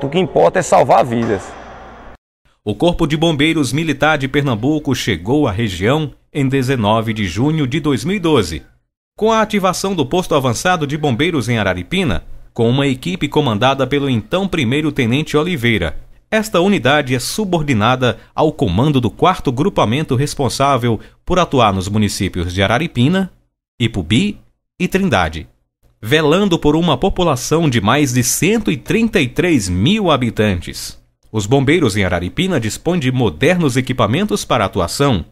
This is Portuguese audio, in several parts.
O que importa é salvar vidas. O Corpo de Bombeiros Militar de Pernambuco chegou à região em 19 de junho de 2012. Com a ativação do posto avançado de bombeiros em Araripina, com uma equipe comandada pelo então primeiro tenente Oliveira, esta unidade é subordinada ao comando do quarto grupamento responsável por atuar nos municípios de Araripina, Ipubi e Trindade velando por uma população de mais de 133 mil habitantes. Os bombeiros em Araripina dispõem de modernos equipamentos para atuação.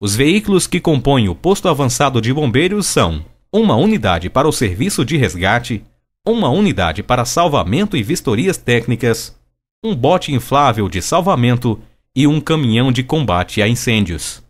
Os veículos que compõem o posto avançado de bombeiros são uma unidade para o serviço de resgate, uma unidade para salvamento e vistorias técnicas, um bote inflável de salvamento e um caminhão de combate a incêndios.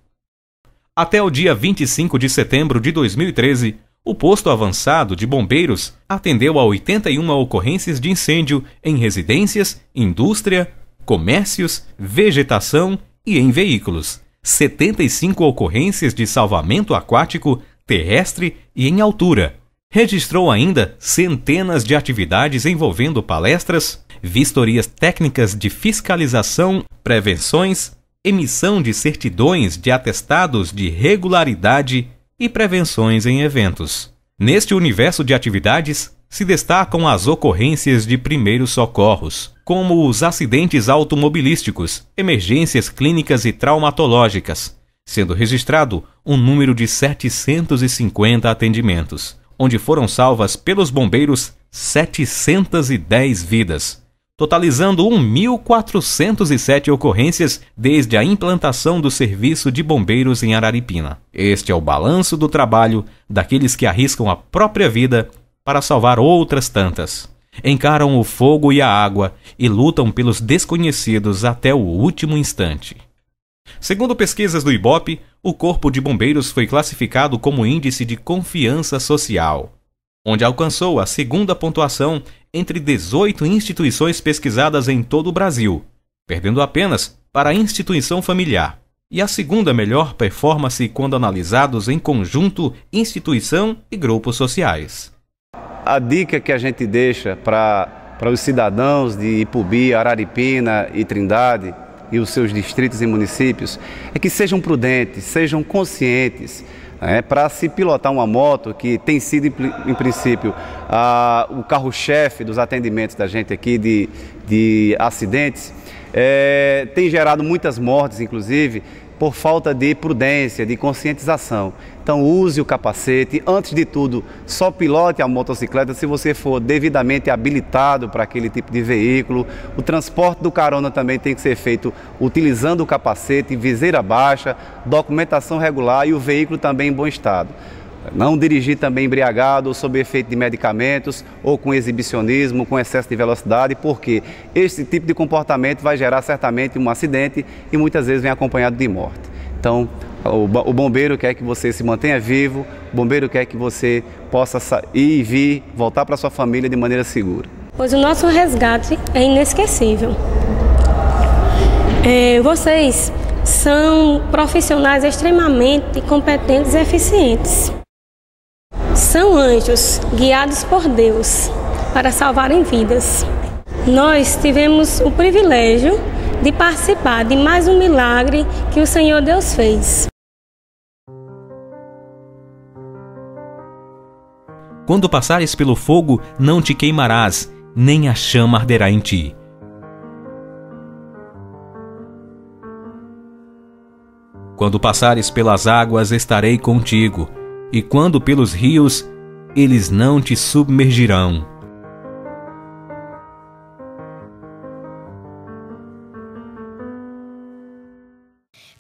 Até o dia 25 de setembro de 2013, o posto avançado de bombeiros atendeu a 81 ocorrências de incêndio em residências, indústria, comércios, vegetação e em veículos. 75 ocorrências de salvamento aquático, terrestre e em altura. Registrou ainda centenas de atividades envolvendo palestras, vistorias técnicas de fiscalização, prevenções, emissão de certidões de atestados de regularidade e prevenções em eventos. Neste universo de atividades, se destacam as ocorrências de primeiros socorros, como os acidentes automobilísticos, emergências clínicas e traumatológicas, sendo registrado um número de 750 atendimentos, onde foram salvas pelos bombeiros 710 vidas, totalizando 1.407 ocorrências desde a implantação do serviço de bombeiros em Araripina. Este é o balanço do trabalho daqueles que arriscam a própria vida para salvar outras tantas. Encaram o fogo e a água e lutam pelos desconhecidos até o último instante. Segundo pesquisas do IBOP, o Corpo de Bombeiros foi classificado como índice de confiança social onde alcançou a segunda pontuação entre 18 instituições pesquisadas em todo o Brasil, perdendo apenas para a instituição familiar. E a segunda melhor performance quando analisados em conjunto instituição e grupos sociais. A dica que a gente deixa para os cidadãos de Ipubi, Araripina e Trindade e os seus distritos e municípios é que sejam prudentes, sejam conscientes né, para se pilotar uma moto que tem sido, em princípio, a, o carro-chefe dos atendimentos da gente aqui de, de acidentes, é, tem gerado muitas mortes, inclusive, por falta de prudência, de conscientização. Então use o capacete, antes de tudo, só pilote a motocicleta se você for devidamente habilitado para aquele tipo de veículo. O transporte do carona também tem que ser feito utilizando o capacete, viseira baixa, documentação regular e o veículo também em bom estado. Não dirigir também embriagado ou sob efeito de medicamentos ou com exibicionismo, com excesso de velocidade, porque esse tipo de comportamento vai gerar certamente um acidente e muitas vezes vem acompanhado de morte. Então, o bombeiro quer que você se mantenha vivo, o bombeiro quer que você possa ir e vir, voltar para sua família de maneira segura. Pois o nosso resgate é inesquecível. É, vocês são profissionais extremamente competentes e eficientes. São anjos guiados por Deus para salvarem vidas. Nós tivemos o privilégio de participar de mais um milagre que o Senhor Deus fez. Quando passares pelo fogo, não te queimarás, nem a chama arderá em ti. Quando passares pelas águas, estarei contigo, e quando pelos rios, eles não te submergirão.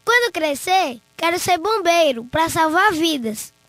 Quando crescer, quero ser bombeiro para salvar vidas.